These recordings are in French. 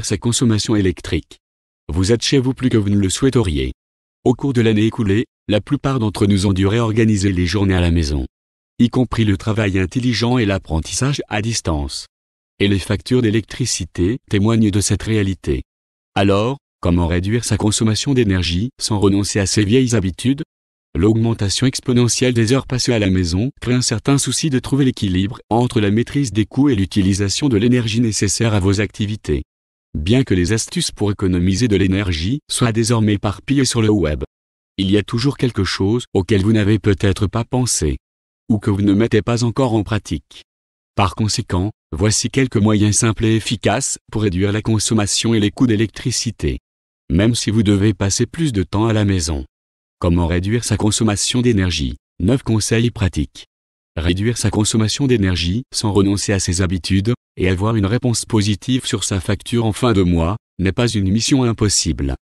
sa consommation électrique. Vous êtes chez vous plus que vous ne le souhaiteriez. Au cours de l'année écoulée, la plupart d'entre nous ont dû réorganiser les journées à la maison, y compris le travail intelligent et l'apprentissage à distance. Et les factures d'électricité témoignent de cette réalité. Alors, comment réduire sa consommation d'énergie sans renoncer à ses vieilles habitudes L'augmentation exponentielle des heures passées à la maison crée un certain souci de trouver l'équilibre entre la maîtrise des coûts et l'utilisation de l'énergie nécessaire à vos activités bien que les astuces pour économiser de l'énergie soient désormais éparpillées sur le web. Il y a toujours quelque chose auquel vous n'avez peut-être pas pensé, ou que vous ne mettez pas encore en pratique. Par conséquent, voici quelques moyens simples et efficaces pour réduire la consommation et les coûts d'électricité. Même si vous devez passer plus de temps à la maison. Comment réduire sa consommation d'énergie 9 conseils pratiques réduire sa consommation d'énergie sans renoncer à ses habitudes, et avoir une réponse positive sur sa facture en fin de mois, n'est pas une mission impossible.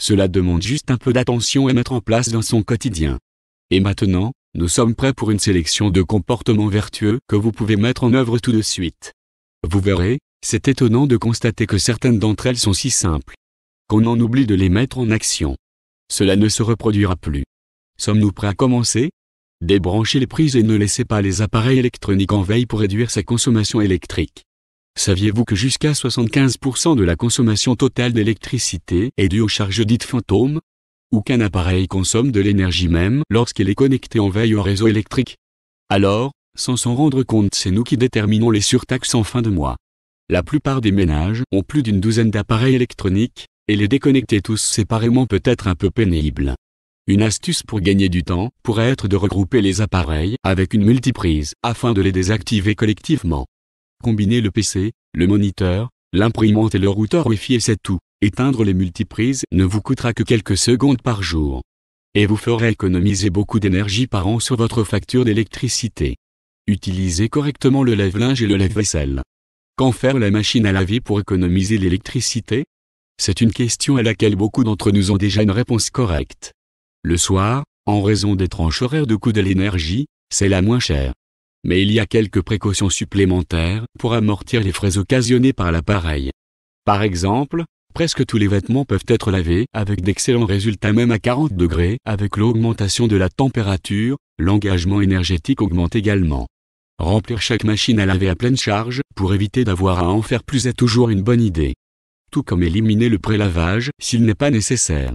Cela demande juste un peu d'attention et mettre en place dans son quotidien. Et maintenant, nous sommes prêts pour une sélection de comportements vertueux que vous pouvez mettre en œuvre tout de suite. Vous verrez, c'est étonnant de constater que certaines d'entre elles sont si simples qu'on en oublie de les mettre en action. Cela ne se reproduira plus. Sommes-nous prêts à commencer Débranchez les prises et ne laissez pas les appareils électroniques en veille pour réduire sa consommation électrique. Saviez-vous que jusqu'à 75% de la consommation totale d'électricité est due aux charges dites fantômes Ou qu'un appareil consomme de l'énergie même lorsqu'il est connecté en veille au réseau électrique Alors, sans s'en rendre compte, c'est nous qui déterminons les surtaxes en fin de mois. La plupart des ménages ont plus d'une douzaine d'appareils électroniques, et les déconnecter tous séparément peut être un peu pénible. Une astuce pour gagner du temps pourrait être de regrouper les appareils avec une multiprise afin de les désactiver collectivement. Combiner le PC, le moniteur, l'imprimante et le routeur Wi-Fi et c'est tout. Éteindre les multiprises ne vous coûtera que quelques secondes par jour. Et vous ferez économiser beaucoup d'énergie par an sur votre facture d'électricité. Utilisez correctement le lave-linge et le lave-vaisselle. Quand faire la machine à laver pour économiser l'électricité C'est une question à laquelle beaucoup d'entre nous ont déjà une réponse correcte. Le soir, en raison des tranches horaires de coût de l'énergie, c'est la moins chère. Mais il y a quelques précautions supplémentaires pour amortir les frais occasionnés par l'appareil. Par exemple, presque tous les vêtements peuvent être lavés avec d'excellents résultats même à 40 degrés. Avec l'augmentation de la température, l'engagement énergétique augmente également. Remplir chaque machine à laver à pleine charge pour éviter d'avoir à en faire plus est toujours une bonne idée. Tout comme éliminer le prélavage s'il n'est pas nécessaire.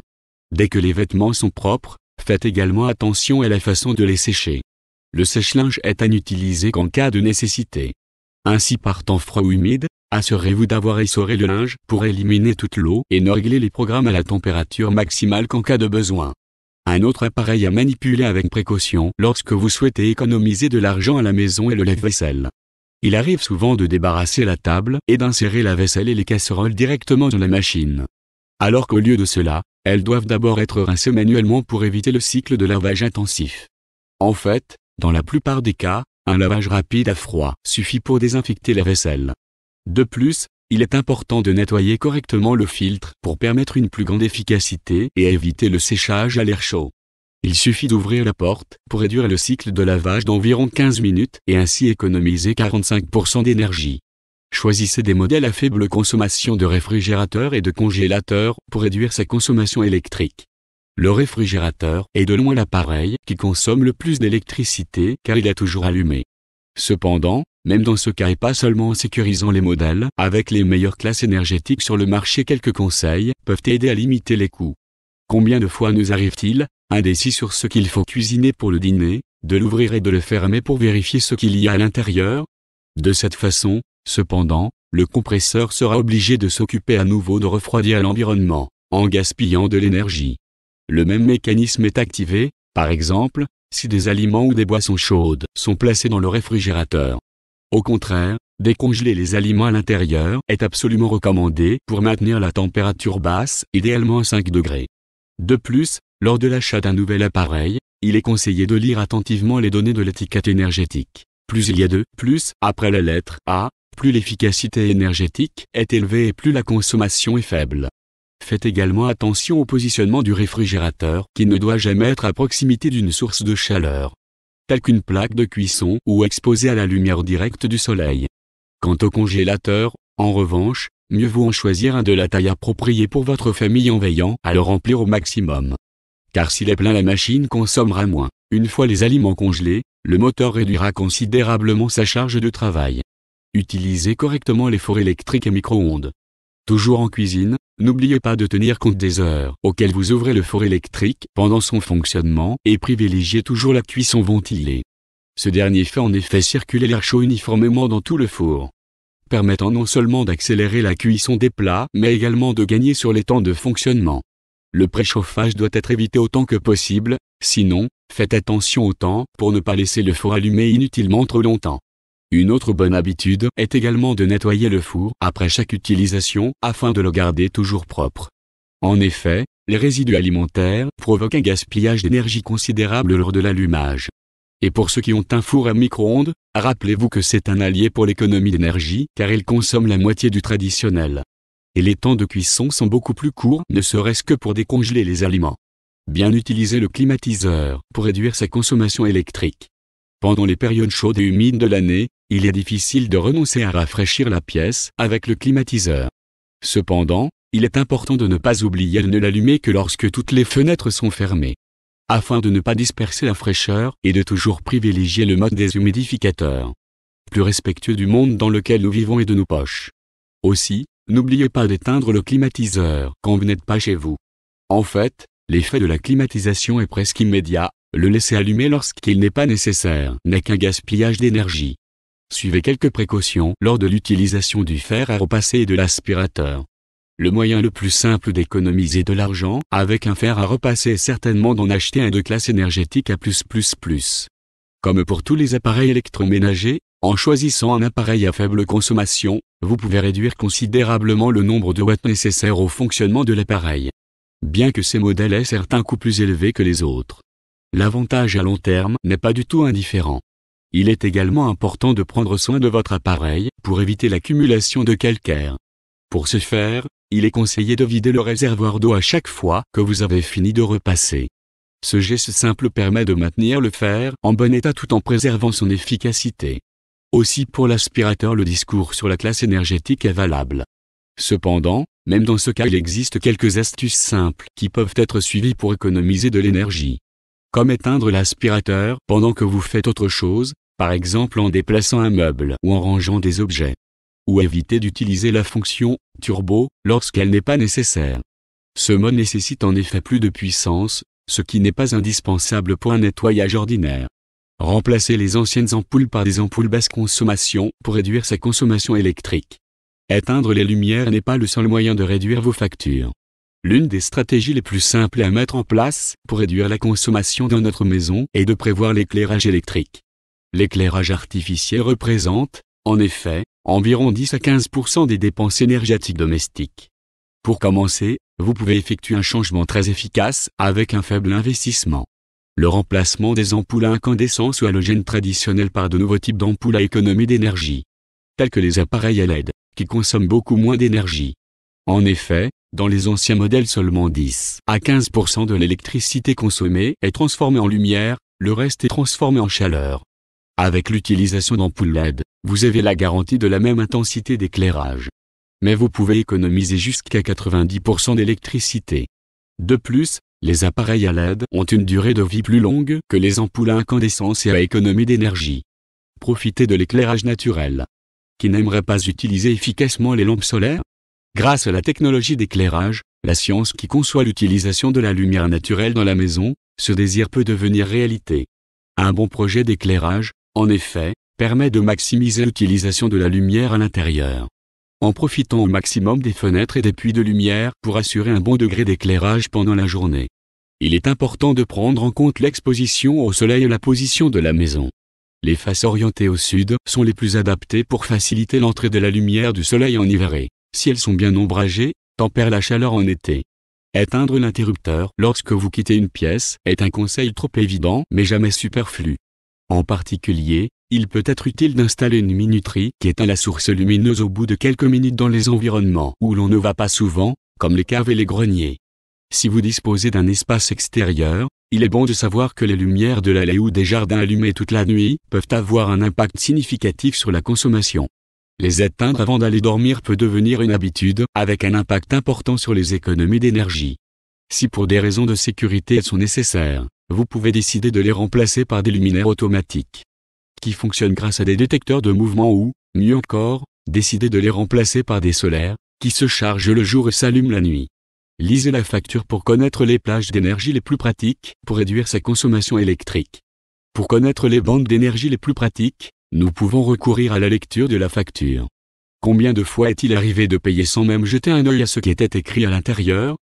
Dès que les vêtements sont propres, faites également attention à la façon de les sécher. Le sèche-linge est à n'utiliser qu'en cas de nécessité. Ainsi par temps froid ou humide, assurez-vous d'avoir essoré le linge pour éliminer toute l'eau et ne régler les programmes à la température maximale qu'en cas de besoin. Un autre appareil à manipuler avec précaution lorsque vous souhaitez économiser de l'argent à la maison est le lave-vaisselle. Il arrive souvent de débarrasser la table et d'insérer la vaisselle et les casseroles directement dans la machine alors qu'au lieu de cela, elles doivent d'abord être rincées manuellement pour éviter le cycle de lavage intensif. En fait, dans la plupart des cas, un lavage rapide à froid suffit pour désinfecter les vaisselles. De plus, il est important de nettoyer correctement le filtre pour permettre une plus grande efficacité et éviter le séchage à l'air chaud. Il suffit d'ouvrir la porte pour réduire le cycle de lavage d'environ 15 minutes et ainsi économiser 45% d'énergie. Choisissez des modèles à faible consommation de réfrigérateur et de congélateurs pour réduire sa consommation électrique. Le réfrigérateur est de loin l'appareil qui consomme le plus d'électricité car il est toujours allumé. Cependant, même dans ce cas et pas seulement en sécurisant les modèles avec les meilleures classes énergétiques sur le marché, quelques conseils peuvent aider à limiter les coûts. Combien de fois nous arrive-t-il, indécis sur ce qu'il faut cuisiner pour le dîner, de l'ouvrir et de le fermer pour vérifier ce qu'il y a à l'intérieur De cette façon, Cependant, le compresseur sera obligé de s'occuper à nouveau de refroidir l'environnement, en gaspillant de l'énergie. Le même mécanisme est activé, par exemple, si des aliments ou des boissons chaudes sont placés dans le réfrigérateur. Au contraire, décongeler les aliments à l'intérieur est absolument recommandé pour maintenir la température basse, idéalement à 5 degrés. De plus, lors de l'achat d'un nouvel appareil, il est conseillé de lire attentivement les données de l'étiquette énergétique. Plus il y a de plus après la lettre A, plus l'efficacité énergétique est élevée et plus la consommation est faible. Faites également attention au positionnement du réfrigérateur qui ne doit jamais être à proximité d'une source de chaleur, telle qu'une plaque de cuisson ou exposée à la lumière directe du soleil. Quant au congélateur, en revanche, mieux vaut en choisir un de la taille appropriée pour votre famille en veillant à le remplir au maximum. Car s'il est plein la machine consommera moins. Une fois les aliments congelés, le moteur réduira considérablement sa charge de travail. Utilisez correctement les fours électriques et micro-ondes. Toujours en cuisine, n'oubliez pas de tenir compte des heures auxquelles vous ouvrez le four électrique pendant son fonctionnement et privilégiez toujours la cuisson ventilée. Ce dernier fait en effet circuler l'air chaud uniformément dans tout le four, permettant non seulement d'accélérer la cuisson des plats, mais également de gagner sur les temps de fonctionnement. Le préchauffage doit être évité autant que possible, sinon, faites attention au temps pour ne pas laisser le four allumé inutilement trop longtemps. Une autre bonne habitude est également de nettoyer le four après chaque utilisation afin de le garder toujours propre. En effet, les résidus alimentaires provoquent un gaspillage d'énergie considérable lors de l'allumage. Et pour ceux qui ont un four à micro-ondes, rappelez-vous que c'est un allié pour l'économie d'énergie car il consomme la moitié du traditionnel. Et les temps de cuisson sont beaucoup plus courts, ne serait-ce que pour décongeler les aliments. Bien utiliser le climatiseur pour réduire sa consommation électrique. Pendant les périodes chaudes et humides de l'année, il est difficile de renoncer à rafraîchir la pièce avec le climatiseur. Cependant, il est important de ne pas oublier de ne l'allumer que lorsque toutes les fenêtres sont fermées. Afin de ne pas disperser la fraîcheur et de toujours privilégier le mode des humidificateurs. Plus respectueux du monde dans lequel nous vivons et de nos poches. Aussi, n'oubliez pas d'éteindre le climatiseur quand vous n'êtes pas chez vous. En fait, l'effet de la climatisation est presque immédiat, le laisser allumer lorsqu'il n'est pas nécessaire n'est qu'un gaspillage d'énergie. Suivez quelques précautions lors de l'utilisation du fer à repasser et de l'aspirateur. Le moyen le plus simple d'économiser de l'argent avec un fer à repasser est certainement d'en acheter un de classe énergétique A+++. Comme pour tous les appareils électroménagers, en choisissant un appareil à faible consommation, vous pouvez réduire considérablement le nombre de watts nécessaires au fonctionnement de l'appareil. Bien que ces modèles aient certains coûts plus élevés que les autres, L'avantage à long terme n'est pas du tout indifférent. Il est également important de prendre soin de votre appareil pour éviter l'accumulation de calcaire. Pour ce faire, il est conseillé de vider le réservoir d'eau à chaque fois que vous avez fini de repasser. Ce geste simple permet de maintenir le fer en bon état tout en préservant son efficacité. Aussi pour l'aspirateur le discours sur la classe énergétique est valable. Cependant, même dans ce cas il existe quelques astuces simples qui peuvent être suivies pour économiser de l'énergie comme éteindre l'aspirateur pendant que vous faites autre chose, par exemple en déplaçant un meuble ou en rangeant des objets. Ou éviter d'utiliser la fonction turbo lorsqu'elle n'est pas nécessaire. Ce mode nécessite en effet plus de puissance, ce qui n'est pas indispensable pour un nettoyage ordinaire. Remplacer les anciennes ampoules par des ampoules basse consommation pour réduire sa consommation électrique. Éteindre les lumières n'est pas le seul moyen de réduire vos factures. L'une des stratégies les plus simples à mettre en place pour réduire la consommation dans notre maison est de prévoir l'éclairage électrique. L'éclairage artificiel représente, en effet, environ 10 à 15 des dépenses énergétiques domestiques. Pour commencer, vous pouvez effectuer un changement très efficace avec un faible investissement. Le remplacement des ampoules à incandescence ou halogènes traditionnelles par de nouveaux types d'ampoules à économie d'énergie, tels que les appareils à LED, qui consomment beaucoup moins d'énergie. En effet, dans les anciens modèles seulement 10 à 15% de l'électricité consommée est transformée en lumière, le reste est transformé en chaleur. Avec l'utilisation d'ampoules LED, vous avez la garantie de la même intensité d'éclairage. Mais vous pouvez économiser jusqu'à 90% d'électricité. De plus, les appareils à LED ont une durée de vie plus longue que les ampoules à incandescence et à économie d'énergie. Profitez de l'éclairage naturel. Qui n'aimerait pas utiliser efficacement les lampes solaires Grâce à la technologie d'éclairage, la science qui conçoit l'utilisation de la lumière naturelle dans la maison, ce désir peut devenir réalité. Un bon projet d'éclairage, en effet, permet de maximiser l'utilisation de la lumière à l'intérieur. En profitant au maximum des fenêtres et des puits de lumière pour assurer un bon degré d'éclairage pendant la journée. Il est important de prendre en compte l'exposition au soleil et la position de la maison. Les faces orientées au sud sont les plus adaptées pour faciliter l'entrée de la lumière du soleil en hiver si elles sont bien ombragées, tempère la chaleur en été. Éteindre l'interrupteur lorsque vous quittez une pièce est un conseil trop évident mais jamais superflu. En particulier, il peut être utile d'installer une minuterie qui éteint la source lumineuse au bout de quelques minutes dans les environnements où l'on ne va pas souvent, comme les caves et les greniers. Si vous disposez d'un espace extérieur, il est bon de savoir que les lumières de l'allée ou des jardins allumés toute la nuit peuvent avoir un impact significatif sur la consommation. Les éteindre avant d'aller dormir peut devenir une habitude, avec un impact important sur les économies d'énergie. Si pour des raisons de sécurité elles sont nécessaires, vous pouvez décider de les remplacer par des luminaires automatiques qui fonctionnent grâce à des détecteurs de mouvement ou, mieux encore, décider de les remplacer par des solaires, qui se chargent le jour et s'allument la nuit. Lisez la facture pour connaître les plages d'énergie les plus pratiques pour réduire sa consommation électrique. Pour connaître les bandes d'énergie les plus pratiques, nous pouvons recourir à la lecture de la facture. Combien de fois est-il arrivé de payer sans même jeter un œil à ce qui était écrit à l'intérieur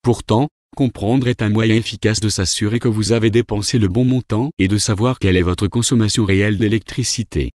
Pourtant, comprendre est un moyen efficace de s'assurer que vous avez dépensé le bon montant et de savoir quelle est votre consommation réelle d'électricité.